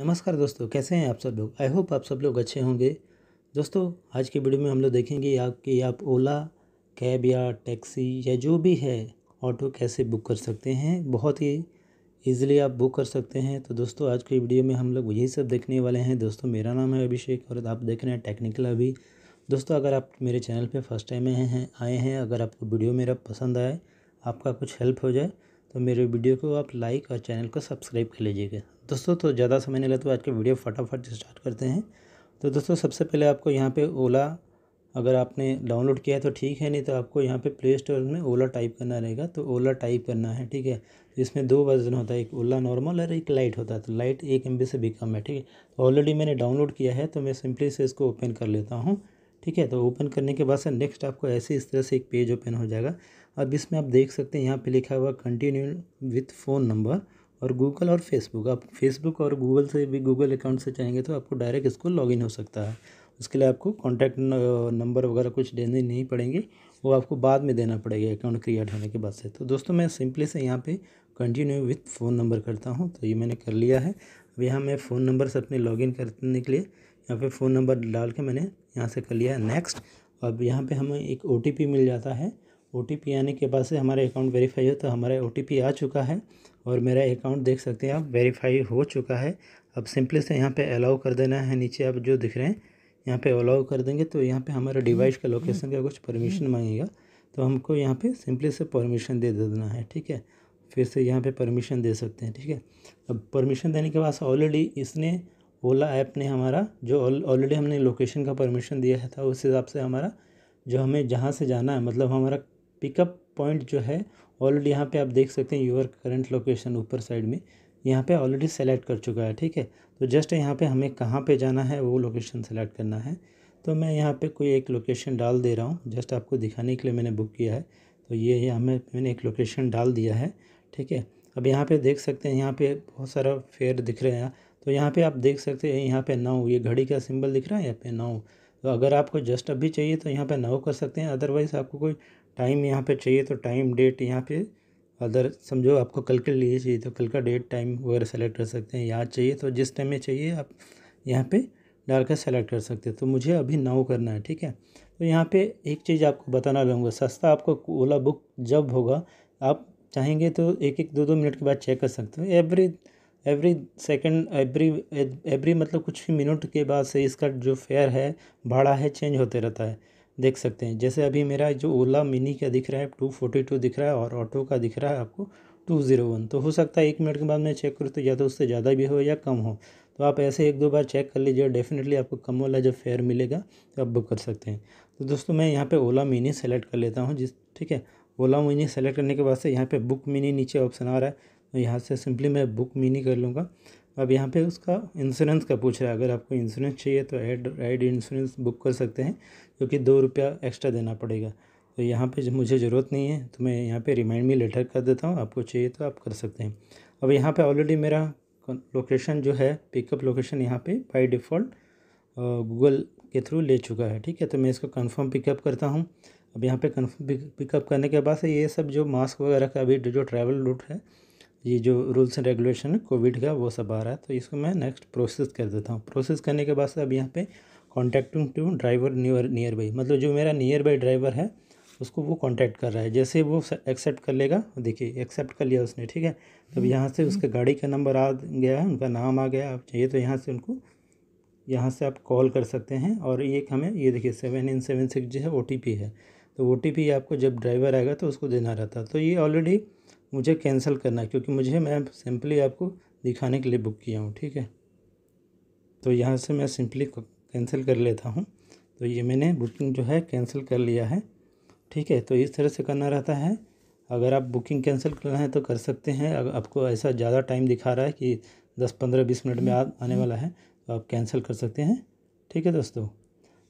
नमस्कार दोस्तों कैसे हैं आप सब लोग आई होप आप सब लोग अच्छे होंगे दोस्तों आज की वीडियो में हम लोग देखेंगे कि आप ओला कैब या टैक्सी या जो भी है ऑटो कैसे बुक कर सकते हैं बहुत ही इजीली आप बुक कर सकते हैं तो दोस्तों आज की वीडियो में हम लोग यही सब देखने वाले हैं दोस्तों मेरा नाम है अभिषेक और आप देख रहे हैं टेक्निकल अभी दोस्तों अगर आप मेरे चैनल पर फर्स्ट टाइम आए हैं आए हैं अगर आपको वीडियो मेरा पसंद आए आपका कुछ हेल्प हो जाए तो मेरे वीडियो को आप लाइक और चैनल को सब्सक्राइब कर लीजिएगा दोस्तों तो ज़्यादा समय नहीं लगता तो आज का वीडियो फटाफट स्टार्ट करते हैं तो दोस्तों सबसे पहले आपको यहाँ पे ओला अगर आपने डाउनलोड किया है तो ठीक है नहीं तो आपको यहाँ पे प्ले स्टोर में ओला टाइप करना रहेगा तो ओला टाइप करना है ठीक है इसमें दो वर्जन होता है एक ओला नॉर्मल और एक लाइट होता है तो लाइट एक एम से भी कम है ठीक है तो ऑलरेडी मैंने डाउनलोड किया है तो मैं सिंपली से इसको ओपन कर लेता हूँ ठीक है तो ओपन करने के बाद से नेक्स्ट आपको ऐसे इस तरह से एक पेज ओपन हो जाएगा अब इसमें आप देख सकते हैं यहाँ पे लिखा हुआ कंटिन्यू विथ फ़ोन नंबर और गूगल और फेसबुक आप फेसबुक और गूगल से भी गूगल अकाउंट से चाहेंगे तो आपको डायरेक्ट इसको लॉगिन हो सकता है उसके लिए आपको कॉन्टैक्ट नंबर वगैरह कुछ देने नहीं पड़ेंगे वो आपको बाद में देना पड़ेगा अकाउंट क्रिएट होने के बाद से तो दोस्तों मैं सिंपली से यहाँ पे कंटिन्यू विथ फ़ोन नंबर करता हूँ तो ये मैंने कर लिया है अब यहाँ मैं फ़ोन नंबर से अपने लॉगिन करने के लिए यहाँ पे फ़ोन नंबर डाल के मैंने यहाँ से कर लिया है नेक्स्ट अब यहाँ पे हमें एक ओ मिल जाता है ओ आने के बाद से हमारा अकाउंट वेरीफाई हो तो हमारा ओ आ चुका है और मेरा अकाउंट देख सकते हैं आप वेरीफाई हो चुका है अब सिंपली से यहाँ पे अलाउ कर देना है नीचे आप जो दिख रहे हैं यहाँ पे अलाउ कर देंगे तो यहाँ पे हमारा डिवाइस का लोकेशन का कुछ परमिशन मांगेगा तो हमको यहाँ पे सिंपली से परमिशन दे देना है ठीक है फिर से यहाँ पे परमिशन दे सकते हैं ठीक है अब परमिशन देने के बाद ऑलरेडी इसने ओला ऐप ने हमारा जो ऑलरेडी हमने लोकेशन का परमिशन दिया था तो उस हिसाब से हमारा जो हमें जहाँ से जाना है मतलब हमारा पिकअप पॉइंट जो है ऑलरेडी यहाँ पे आप देख सकते हैं यूर करंट लोकेशन ऊपर साइड में यहाँ पे ऑलरेडी सेलेक्ट कर चुका है ठीक है तो जस्ट यहाँ पे हमें कहाँ पे जाना है वो लोकेशन सेलेक्ट करना है तो मैं यहाँ पे कोई एक लोकेशन डाल दे रहा हूँ जस्ट आपको दिखाने के लिए मैंने बुक किया है तो ये हमें मैंने एक लोकेशन डाल दिया है ठीक है अब यहाँ पर देख सकते हैं यहाँ पर बहुत सारा फेयर दिख रहे हैं तो यहाँ पर आप देख सकते हैं यहाँ पर नाव ये घड़ी का सिंबल दिख रहा है यहाँ पे नाव तो अगर आपको जस्ट अभी चाहिए तो यहाँ पे नाव कर सकते हैं अदरवाइज़ आपको कोई टाइम यहाँ पे चाहिए तो टाइम डेट यहाँ पे अदर समझो आपको कल के लिए चाहिए तो कल का डेट टाइम वगैरह सेलेक्ट कर सकते हैं यहाँ चाहिए तो जिस टाइम में चाहिए आप यहाँ पे कर सेलेक्ट कर सकते हैं तो मुझे अभी नाउ करना है ठीक है तो यहाँ पे एक चीज़ आपको बताना रहूँगा सस्ता आपको ओला बुक जब होगा आप चाहेंगे तो एक एक दो दो मिनट के बाद चेक कर सकते हो every every second every every मतलब कुछ ही मिनट के बाद से इसका जो फेयर है भाड़ा है चेंज होते रहता है देख सकते हैं जैसे अभी मेरा जो ओला मिनी का दिख रहा है टू फोर्टी टू दिख रहा है और ऑटो का दिख रहा है आपको टू ज़ीरो वन तो हो सकता है एक मिनट के बाद मैं चेक करूँ तो या तो उससे ज़्यादा भी हो या कम हो तो आप ऐसे एक दो बार चेक कर लीजिए डेफिनेटली आपको कम वाला जब फेयर मिलेगा तो आप बुक कर सकते हैं तो दोस्तों मैं यहाँ पर ओला मिनी सेलेक्ट कर लेता हूँ जिस ठीक है ओला मिनी सेलेक्ट करने के बाद से यहाँ पर बुक मिनी नीचे ऑप्शन आ रहा है तो यहाँ से सिंपली मैं बुक मिनी कर लूँगा अब यहाँ पे उसका इंश्योरेंस का पूछ रहा है अगर आपको इंश्योरेंस चाहिए तो एड राइड इंश्योरेंस बुक कर सकते हैं क्योंकि दो रुपया एक्स्ट्रा देना पड़ेगा तो यहाँ पे मुझे ज़रूरत नहीं है तो मैं यहाँ पे रिमाइंड मी लेटर कर देता हूँ आपको चाहिए तो आप कर सकते हैं अब यहाँ पे ऑलरेडी मेरा लोकेशन जो है पिकअप लोकेशन यहाँ पर बाई डिफ़ॉल्ट गूगल के थ्रू ले चुका है ठीक है तो मैं इसको कन्फर्म पिकअप करता हूँ अब यहाँ पर कन्फर्म पिकअप करने के बाद ये सब जो मास्क वगैरह का अभी जो ट्रैवल रूट है ये जो रूल्स एंड रेगुलेशन है कोविड का वो सब आ रहा है तो इसको मैं नेक्स्ट प्रोसेस कर देता हूँ प्रोसेस करने के बाद से अब यहाँ पे contacting to driver near nearby मतलब जो मेरा नियर बाई ड्राइवर है उसको वो कॉन्टैक्ट कर रहा है जैसे वो एक्सेप्ट कर लेगा देखिए एक्सेप्ट कर लिया उसने ठीक है तब हम्म, यहाँ से हम्म। उसके गाड़ी का नंबर आ गया है उनका नाम आ गया आप चाहिए तो यहाँ से उनको यहाँ से आप कॉल कर सकते हैं और ये हमें ये देखिए सेवन इन सेवन सिक्स जो है ओ है तो ओ आपको जब ड्राइवर आएगा तो उसको देना रहता तो ये ऑलरेडी मुझे कैंसिल करना है क्योंकि मुझे मैं सिंपली आपको दिखाने के लिए बुक किया हूँ ठीक है तो यहाँ से मैं सिंपली कैंसिल कर लेता हूँ तो ये मैंने बुकिंग जो है कैंसिल कर लिया है ठीक है तो इस तरह से करना रहता है अगर आप बुकिंग कैंसिल करना है तो कर सकते हैं अगर आपको ऐसा ज़्यादा टाइम दिखा रहा है कि दस पंद्रह बीस मिनट में आ आने वाला है तो आप कैंसिल कर सकते हैं ठीक है दोस्तों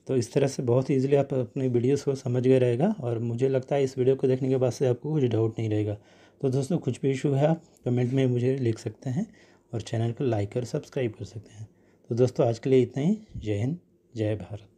तो इस तरह से बहुत ईजिली आप अपनी वीडियोस को समझ गए रहेगा और मुझे लगता है इस वीडियो को देखने के बाद से आपको कुछ डाउट नहीं रहेगा तो दोस्तों कुछ भी इशू है आप कमेंट में मुझे लिख सकते हैं और चैनल को लाइक और सब्सक्राइब कर सकते हैं तो दोस्तों आज के लिए इतना ही जय हिंद जय भारत